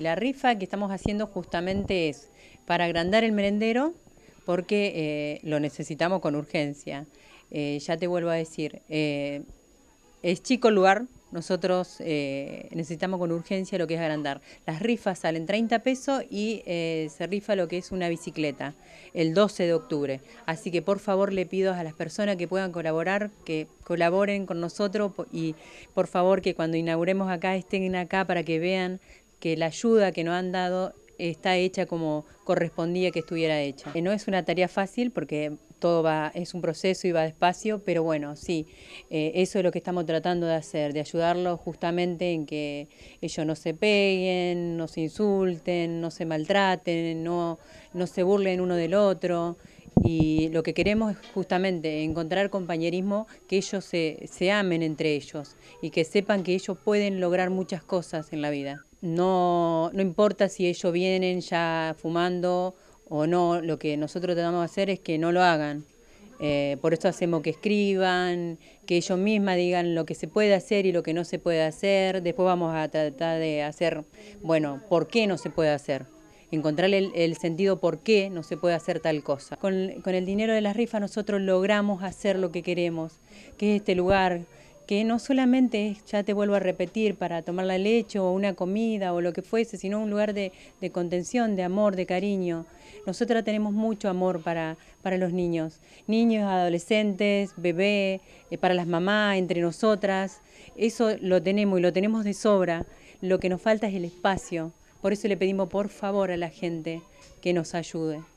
La rifa que estamos haciendo justamente es para agrandar el merendero porque eh, lo necesitamos con urgencia. Eh, ya te vuelvo a decir, eh, es chico el lugar, nosotros necesitamos con urgencia lo que es agrandar. Las rifas salen 30 pesos y se rifa lo que es una bicicleta el 12 de octubre. Así que por favor le pido a las personas que puedan colaborar, que colaboren con nosotros y por favor que cuando inauguremos acá estén acá para que vean que la ayuda que nos han dado está hecha como correspondía que estuviera hecha. Eh, no es una tarea fácil porque todo es un proceso y va despacio, pero bueno, sí, eh, eso es lo que estamos tratando de hacer, de ayudarlos justamente en que ellos no se peguen, no se insulten, no se maltraten, no, no se burlen uno del otro. Y lo que queremos es justamente encontrar compañerismo, que ellos se, se amen entre ellos y que sepan que ellos pueden lograr muchas cosas en la vida no, no importa si ellos vienen ya fumando o no, lo que nosotros tratamos de hacer es que no lo hagan. Eh, por eso hacemos que escriban, que ellos mismos digan lo que se puede hacer y lo que no se puede hacer. Después vamos a tratar de hacer, bueno, por qué no se puede hacer. Encontrar el, sentido por qué no se puede hacer tal cosa. Con, con el dinero de las rifas nosotros logramos hacer lo que queremos, que es este lugar que no solamente, ya te vuelvo a repetir, para tomar la leche o una comida o lo que fuese, sino un lugar de, contención, de amor, de cariño. Nosotras tenemos mucho amor para, los niños, niños, adolescentes, bebé, eh, para las mamás, entre nosotras. Eso lo tenemos y lo tenemos de sobra. Lo que nos falta es el espacio. Por eso le pedimos por favor a la gente que nos ayude.